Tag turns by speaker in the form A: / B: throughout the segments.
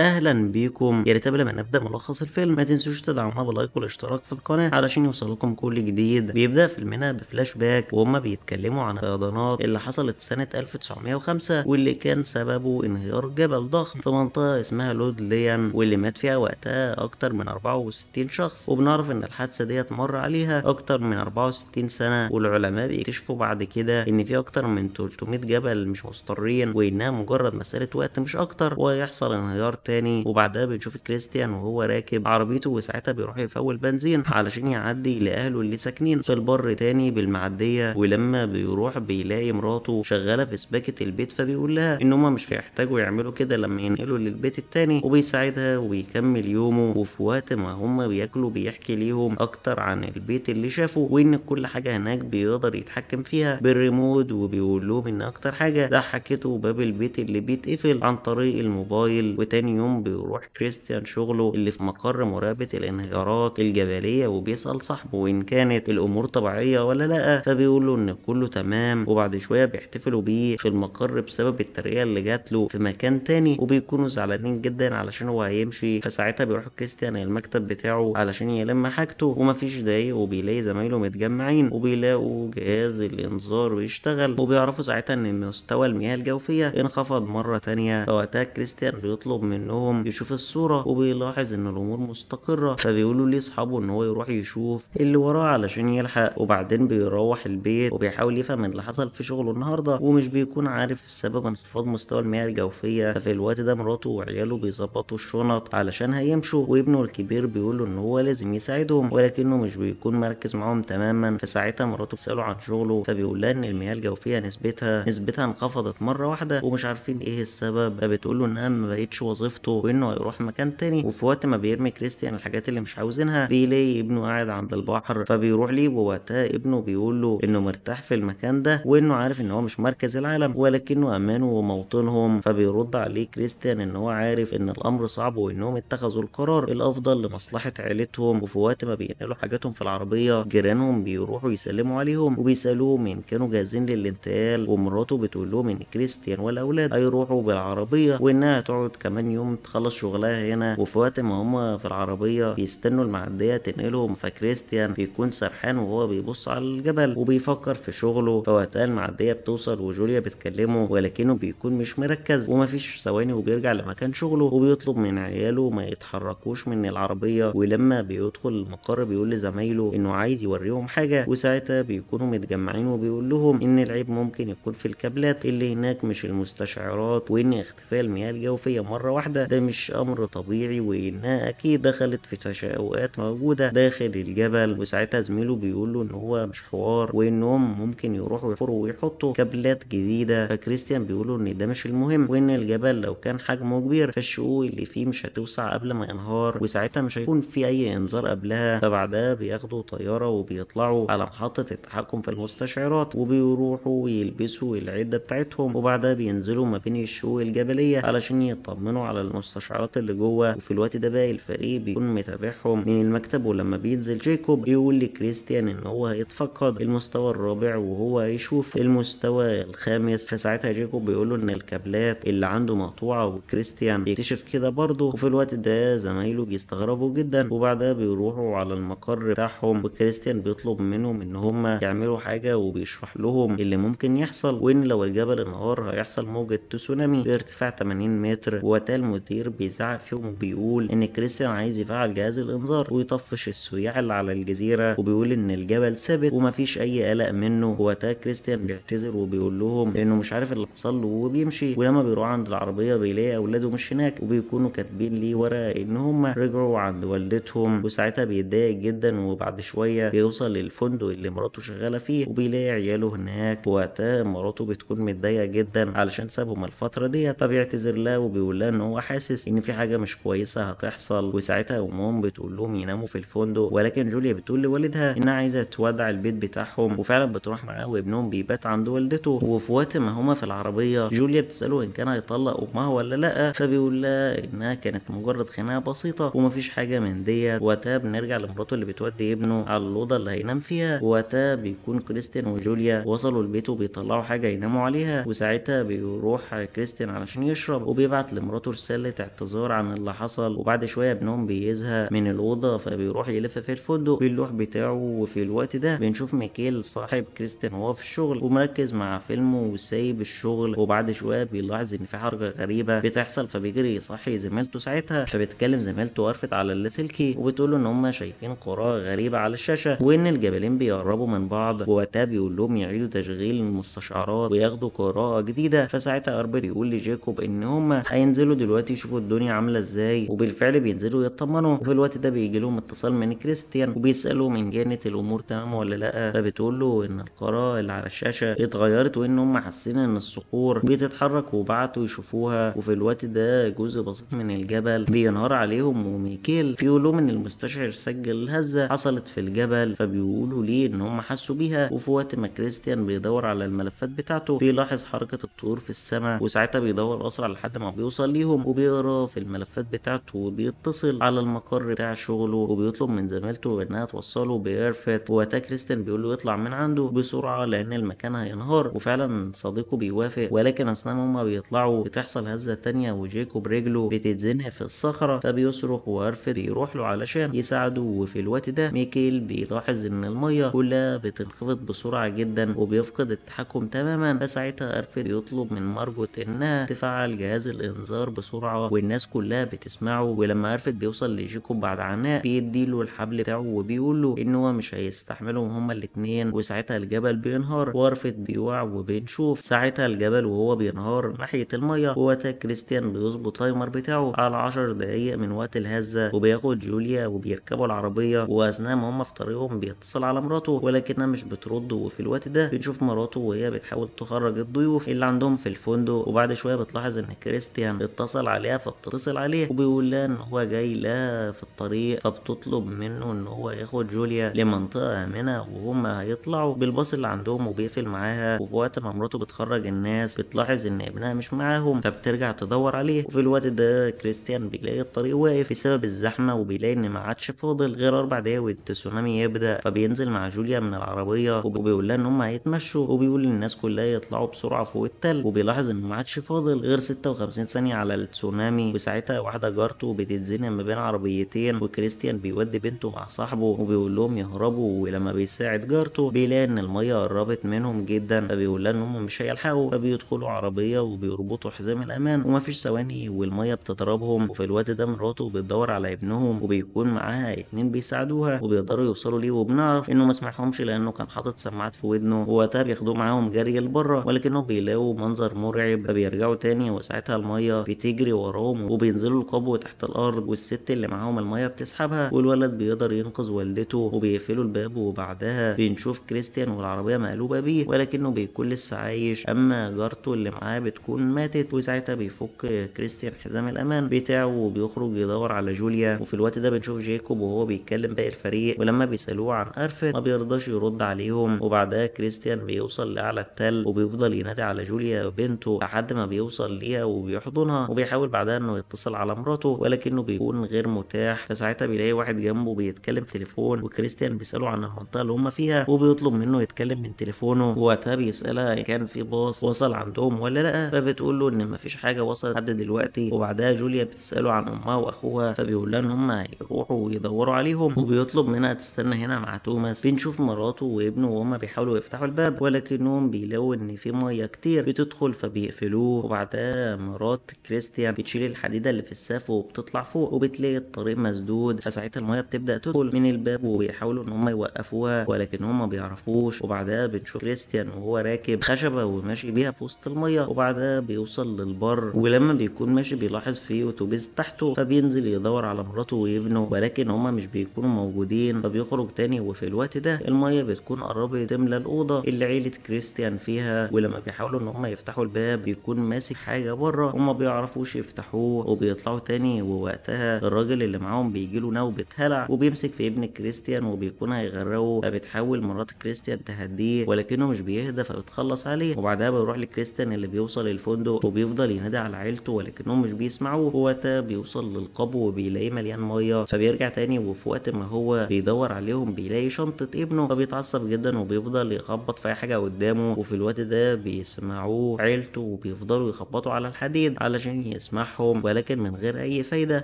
A: اهلا بيكم يا ريت قبل ما نبدا ملخص الفيلم ما تنسوش تدعمونا بلايك والاشتراك في القناه علشان يوصلكم كل جديد بيبدا فيلمنا بفلاش باك وهم بيتكلموا عن الفيضانات اللي حصلت سنه 1905 واللي كان سببه انهيار جبل ضخم في منطقه اسمها لود ليان واللي مات فيها وقتها اكتر من 64 شخص وبنعرف ان الحادثه ديت مر عليها اكتر من 64 سنه والعلماء بيكتشفوا بعد كده ان في اكتر من 300 جبل مش مستقرين وانها مجرد مساله وقت مش اكتر وهيحصل انهيار تاني وبعدها بنشوف كريستيان وهو راكب عربيته وساعتها بيروح يفول بنزين علشان يعدي لاهله اللي ساكنين في البر تاني بالمعديه ولما بيروح بيلاقي مراته شغاله في سباكه البيت فبيقول لها ان هما مش هيحتاجوا يعملوا كده لما ينقلوا للبيت التاني وبيساعدها وبيكمل يومه وفي وقت ما هما بياكلوا بيحكي ليهم اكتر عن البيت اللي شافه وان كل حاجه هناك بيقدر يتحكم فيها بالريموت وبيقول لهم ان اكتر حاجه ضحكته باب البيت اللي بيتقفل عن طريق الموبايل وتاني يوم بيروح كريستيان شغله اللي في مقر مراقبة الانهيارات الجبلية وبيسأل صاحبه وإن كانت الأمور طبيعية ولا لأ فبيقول له إن كله تمام وبعد شوية بيحتفلوا بيه في المقر بسبب الترقية اللي جات له في مكان تاني وبيكونوا زعلانين جدا علشان هو هيمشي فساعتها بيروح كريستيان المكتب بتاعه علشان يلم حاجته ومفيش دايق وبيلاقي زمايله متجمعين وبيلاقوا جهاز الإنذار بيشتغل وبيعرفوا ساعتها إن مستوى المياه الجوفية انخفض مرة تانية فوقتها كريستيان بيطلب من ان يشوف الصوره وبيلاحظ ان الامور مستقره فبيقولوا ليه اصحابه ان هو يروح يشوف اللي وراه علشان يلحق وبعدين بيروح البيت وبيحاول يفهم اللي حصل في شغله النهارده ومش بيكون عارف سبب انخفاض مستوى المياه الجوفيه ففي الوقت ده مراته وعياله بيظبطوا الشنط علشان هيمشوا وابنه الكبير بيقول له ان هو لازم يساعدهم ولكنه مش بيكون مركز معاهم تماما فساعتها مراته بتساله عن شغله فبيقول لها ان المياه الجوفيه نسبتها نسبتها انخفضت مره واحده ومش عارفين ايه السبب فبتقول له انها ما بقتش وظيفه وظيفته وانه هيروح مكان تاني وفي وقت ما بيرمي كريستيان الحاجات اللي مش عاوزينها بيلاقي ابنه قاعد عند البحر فبيروح ليه ووقتها ابنه بيقول له انه مرتاح في المكان ده وانه عارف ان هو مش مركز العالم ولكنه امان وموطنهم فبيرد عليه كريستيان ان هو عارف ان الامر صعب وانهم اتخذوا القرار الافضل لمصلحه عيلتهم وفي وقت ما بينقلوا حاجاتهم في العربيه جيرانهم بيروحوا يسلموا عليهم وبيسالوهم ان كانوا جاهزين للانتقال ومراته بتقول لهم ان كريستيان والاولاد هيروحوا بالعربيه وانها تقعد كمان يوم يوم تخلص شغلها هنا وفي وقت ما هما في العربيه بيستنوا المعديه تنقلهم فكريستيان بيكون سرحان وهو بيبص على الجبل وبيفكر في شغله فوقتها المعديه بتوصل وجوليا بتكلمه ولكنه بيكون مش مركز ومفيش ثواني وبيرجع لمكان شغله وبيطلب من عياله ما يتحركوش من العربيه ولما بيدخل المقر بيقول لزمايله انه عايز يوريهم حاجه وساعتها بيكونوا متجمعين وبيقول لهم ان العيب ممكن يكون في الكابلات اللي هناك مش المستشعرات وان اختفاء المياه الجوفيه مره واحده واحدة ده مش أمر طبيعي وإنها أكيد دخلت في تشاؤمات موجودة داخل الجبل وساعتها زميله بيقول له إن هو مش حوار وإنهم ممكن يروحوا يحفروا ويحطوا كابلات جديدة فكريستيان بيقول له إن ده مش المهم وإن الجبل لو كان حجمه كبير فالشقوق اللي فيه مش هتوسع قبل ما ينهار وساعتها مش هيكون في أي إنذار قبلها فبعدها بياخدوا طيارة وبيطلعوا على محطة التحكم في المستشعرات وبيروحوا ويلبسوا العدة بتاعتهم وبعدها بينزلوا ما بين الشقوق الجبلية علشان يطمنوا على على المستشعرات اللي جوه وفي الوقت ده بقى الفريق بيكون متابعهم من المكتب ولما بينزل جيكوب بيقول لكريستيان ان هو هيتفقد المستوى الرابع وهو هيشوف المستوى الخامس فساعتها جيكوب بيقول له ان الكابلات اللي عنده مقطوعه وكريستيان بيكتشف كده برضه وفي الوقت ده زمايله بيستغربوا جدا وبعدها بيروحوا على المقر بتاعهم وكريستيان بيطلب منهم ان هم يعملوا حاجه وبيشرح لهم اللي ممكن يحصل وان لو الجبل انهار هيحصل موجه تسونامي بارتفاع 80 متر وتال المدير بيزعق فيهم وبيقول ان كريستيان عايز يفعل جهاز الانذار ويطفش السياح اللي على الجزيره وبيقول ان الجبل ثابت ومفيش اي قلق منه وقتها كريستيان بيعتذر وبيقول لهم انه مش عارف اللي حصل له وبيمشي ولما بيروح عند العربيه بيلاقي اولاده مش هناك وبيكونوا كاتبين ليه ورقه ان هم رجعوا عند والدتهم وساعتها بيتضايق جدا وبعد شويه بيوصل للفندق اللي مراته شغاله فيه وبيلاقي عياله هناك وقتها مراته بتكون متضايقه جدا علشان سابهم الفتره ديت فبيعتذر لها وبيقول لها ان هو حاسس ان في حاجه مش كويسه هتحصل وساعتها امهم بتقول لهم يناموا في الفندق ولكن جوليا بتقول لوالدها انها عايزه تودع البيت بتاعهم وفعلا بتروح معاه وابنهم بيبات عند والدته وفي وقت ما هما في العربيه جوليا بتساله ان كان هيطلق امها ولا لا فبيقول لها انها كانت مجرد خناقه بسيطه ومفيش حاجه من ديت وقتها بنرجع لمراته اللي بتودي ابنه على الاوضه اللي هينام فيها وقتها بيكون كريستين وجوليا وصلوا البيت وبيطلعوا حاجه يناموا عليها وساعتها بيروح كريستين علشان يشرب وبيبعت لمراته رسالة اعتذار عن اللي حصل وبعد شوية ابنهم بيزهق من الأوضة فبيروح يلف في الفندق باللوح بتاعه وفي الوقت ده بنشوف ميكيل صاحب كريستيان وهو في الشغل ومركز مع فيلمه وسايب الشغل وبعد شوية بيلاحظ إن في حركة غريبة بتحصل فبيجري يصحي زميلته ساعتها فبتكلم زميلته وقفت على اللاسلكي وبتقول إن هما شايفين قراءة غريبة على الشاشة وإن الجبلين بيقربوا من بعض ووقتها بيقول لهم يعيدوا تشغيل المستشعرات وياخدوا قراءة جديدة فساعتها أربر يقول لجاكوب إن هما هينزلوا دلوقتي دلوقتي يشوفوا الدنيا عامله ازاي وبالفعل بينزلوا يطمنوا وفي الوقت ده بيجي لهم اتصال من كريستيان وبيساله من كانت الامور تمام ولا لا فبتقول له ان القراءه اللي على الشاشه اتغيرت وان هم حاسين ان الصخور بتتحرك وبعتوا يشوفوها وفي الوقت ده جزء بسيط من الجبل بينهار عليهم وميكيل بيقول لهم ان المستشعر سجل هزه حصلت في الجبل فبيقولوا ليه ان هم حسوا بيها وفي وقت ما كريستيان بيدور على الملفات بتاعته بيلاحظ حركه الطيور في السماء وساعتها بيدور اسرع لحد ما بيوصل ليهم بيكتب وبيقرا في الملفات بتاعته وبيتصل على المقر بتاع شغله وبيطلب من زميلته انها توصله بيرفت واتا كريستن بيقول له يطلع من عنده بسرعه لان المكان هينهار وفعلا صديقه بيوافق ولكن اثناء ما هما بيطلعوا بتحصل هزه تانية وجيكوب رجله بتتزنق في الصخره فبيصرخ وارفت بيروح له علشان يساعده وفي الوقت ده ميكيل بيلاحظ ان الميه كلها بتنخفض بسرعه جدا وبيفقد التحكم تماما فساعتها ارفت بيطلب من مارجوت انها تفعل جهاز الانذار بسرعه بسرعه والناس كلها بتسمعه ولما عرفت بيوصل لجيكوب بعد عناء بيديله الحبل بتاعه وبيقول له ان هو مش هيستحملهم هما الاتنين وساعتها الجبل بينهار وارفت بيوع وبنشوف ساعتها الجبل وهو بينهار ناحيه الميه وقتها كريستيان بيظبط تايمر بتاعه على 10 دقايق من وقت الهزه وبياخد جوليا وبيركبوا العربيه واثناء ما هما في طريقهم بيتصل على مراته ولكنها مش بترد وفي الوقت ده بنشوف مراته وهي بتحاول تخرج الضيوف اللي عندهم في الفندق وبعد شويه بتلاحظ ان كريستيان اتصل اتصل عليها فبتتصل عليه وبيقول لها ان هو جاي لها في الطريق فبتطلب منه ان هو ياخد جوليا لمنطقه امنه وهما هيطلعوا بالباص اللي عندهم وبيقفل معاها وفي وقت ما مراته بتخرج الناس بتلاحظ ان ابنها مش معاهم فبترجع تدور عليه وفي الوقت ده كريستيان بيلاقي الطريق واقف بسبب الزحمه وبيلاقي ان ما عادش فاضل غير اربع دقايق والتسونامي يبدا فبينزل مع جوليا من العربيه وبيقول لها ان هم هيتمشوا وبيقول للناس كلها يطلعوا بسرعه فوق التل وبيلاحظ ان ما عادش فاضل غير 56 ثانيه على تسونامي وساعتها واحده جارته بتتزنق ما بين عربيتين وكريستيان بيودي بنته مع صاحبه وبيقول لهم يهربوا ولما بيساعد جارته بيلاقي ان الميه قربت منهم جدا فبيقول لها ان هم مش هيلحقوا فبيدخلوا عربيه وبيربطوا حزام الامان ومفيش ثواني والميه بتضربهم وفي الوقت ده مراته بتدور على ابنهم وبيكون معاها اتنين بيساعدوها وبيقدروا يوصلوا ليه وبنعرف انه ما سمعهمش لانه كان حاطط سماعات في ودنه ووقتها بياخدوه معاهم جري لبره ولكنهم بيلاقوا منظر مرعب فبيرجعوا تاني وساعتها الميه بتيجي بيجري وراهم وبينزلوا القبو تحت الارض والست اللي معاهم الميه بتسحبها والولد بيقدر ينقذ والدته وبيقفلوا الباب وبعدها بنشوف كريستيان والعربيه مقلوبه بيه ولكنه بيكون لسه عايش اما جارته اللي معاه بتكون ماتت وساعتها بيفك كريستيان حزام الامان بتاعه وبيخرج يدور على جوليا وفي الوقت ده بنشوف جاكوب وهو بيتكلم باقي الفريق ولما بيسالوه عن ارفت ما بيرضاش يرد عليهم وبعدها كريستيان بيوصل لاعلى التل وبيفضل ينادي على جوليا بنته لحد ما بيوصل ليها وبيحضنها وبيحضنها بيحاول بعدها انه يتصل على مراته ولكنه بيكون غير متاح فساعتها بيلاقي واحد جنبه بيتكلم تليفون وكريستيان بيساله عن المنطقه اللي هم فيها وبيطلب منه يتكلم من تليفونه ووقتها بيسالها ان كان في باص وصل عندهم ولا لا فبتقول له ان مفيش حاجه وصلت لحد دلوقتي وبعدها جوليا بتساله عن امها واخوها فبيقول لها ان هم هيروحوا ويدوروا عليهم وبيطلب منها تستنى هنا مع توماس بنشوف مراته وابنه وهما بيحاولوا يفتحوا الباب ولكنهم بيلاقوا ان في ميه كتير بتدخل فبيقفلوه وبعدها مرات كريستيان يعني بتشيل الحديده اللي في السقف وبتطلع فوق وبتلاقي الطريق مسدود فساعتها الميه بتبدا تدخل من الباب وبيحاولوا ان هم يوقفوها ولكن هم ما بيعرفوش وبعدها بتشوف كريستيان وهو راكب خشبه وماشي بيها في وسط الميه وبعدها بيوصل للبر ولما بيكون ماشي بيلاحظ في اتوبيس تحته فبينزل يدور على مراته وابنه ولكن هم مش بيكونوا موجودين فبيخرج تاني وفي الوقت ده الميه بتكون قربت تملى الاوضه اللي عيله كريستيان فيها ولما بيحاولوا ان هم يفتحوا الباب بيكون ماسك حاجه بره هما بيعرفوا بيعرفوش يفتحوه وبيطلعوا تاني ووقتها الراجل اللي معاهم بيجيله نوبة هلع وبيمسك في ابن كريستيان وبيكون هيغرقه فبتحاول مرات كريستيان تهديه ولكنه مش بيهدى فبتخلص عليه وبعدها بيروح لكريستيان اللي بيوصل الفندق وبيفضل ينادي على عيلته ولكنهم مش بيسمعوه ووقتها بيوصل للقبو وبيلاقيه مليان ميه فبيرجع تاني وفي وقت ما هو بيدور عليهم بيلاقي شنطة ابنه فبيتعصب جدا وبيفضل يخبط في اي حاجة قدامه وفي الوقت ده بيسمعوه عيلته وبيفضلوا يخبطوا على الحديد علشان يسمعهم ولكن من غير اي فايده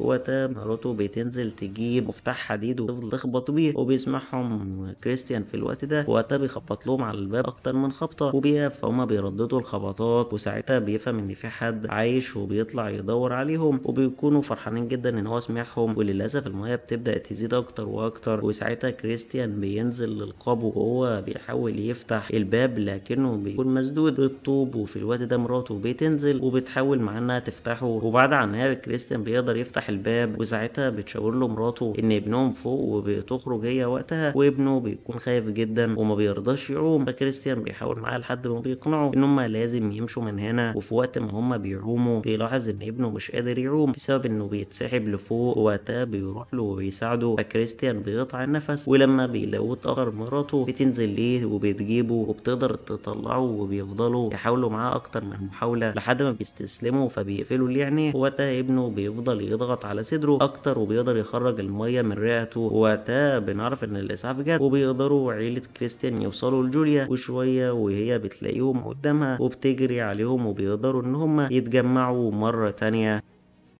A: وقتها ناروتو بتنزل تجيب مفتاح حديد وتفضل تخبط بيه وبيسمعهم كريستيان في الوقت ده وقتها بيخبط لهم على الباب اكتر من خبطه وبيها فهم بيرددوا الخبطات وساعتها بيفهم ان في حد عايش وبيطلع يدور عليهم وبيكونوا فرحانين جدا ان هو سمعهم وللاسف الميه بتبدا تزيد اكتر واكتر وساعتها كريستيان بينزل للقبو وهو بيحاول يفتح الباب لكنه بيكون مسدود بالطوب وفي الوقت ده مراته بتنزل وبتحاول مع انها تفتح يفتحه وبعد عن هذا كريستيان بيقدر يفتح الباب وساعتها بتشاور له مراته ان ابنهم فوق وبتخرج هي وقتها وابنه بيكون خايف جدا وما بيرضاش يعوم فكريستيان بيحاول معاه لحد ما بيقنعه ان هم لازم يمشوا من هنا وفي وقت ما هم بيعوموا بيلاحظ ان ابنه مش قادر يعوم بسبب انه بيتسحب لفوق وقتها بيروح له وبيساعده فكريستيان بيقطع النفس ولما بيلاقوه اتأخر مراته بتنزل ليه وبتجيبه وبتقدر تطلعه وبيفضلوا يحاولوا معاه اكتر من محاوله لحد ما بيستسلموا فبيقفلوا التسلل يعني وتا ابنه بيفضل يضغط على صدره اكتر وبيقدر يخرج الميه من رئته وتا بنعرف ان الاسعاف جت وبيقدروا عيله كريستيان يوصلوا لجوليا وشويه وهي بتلاقيهم قدامها وبتجري عليهم وبيقدروا ان هم يتجمعوا مره تانيه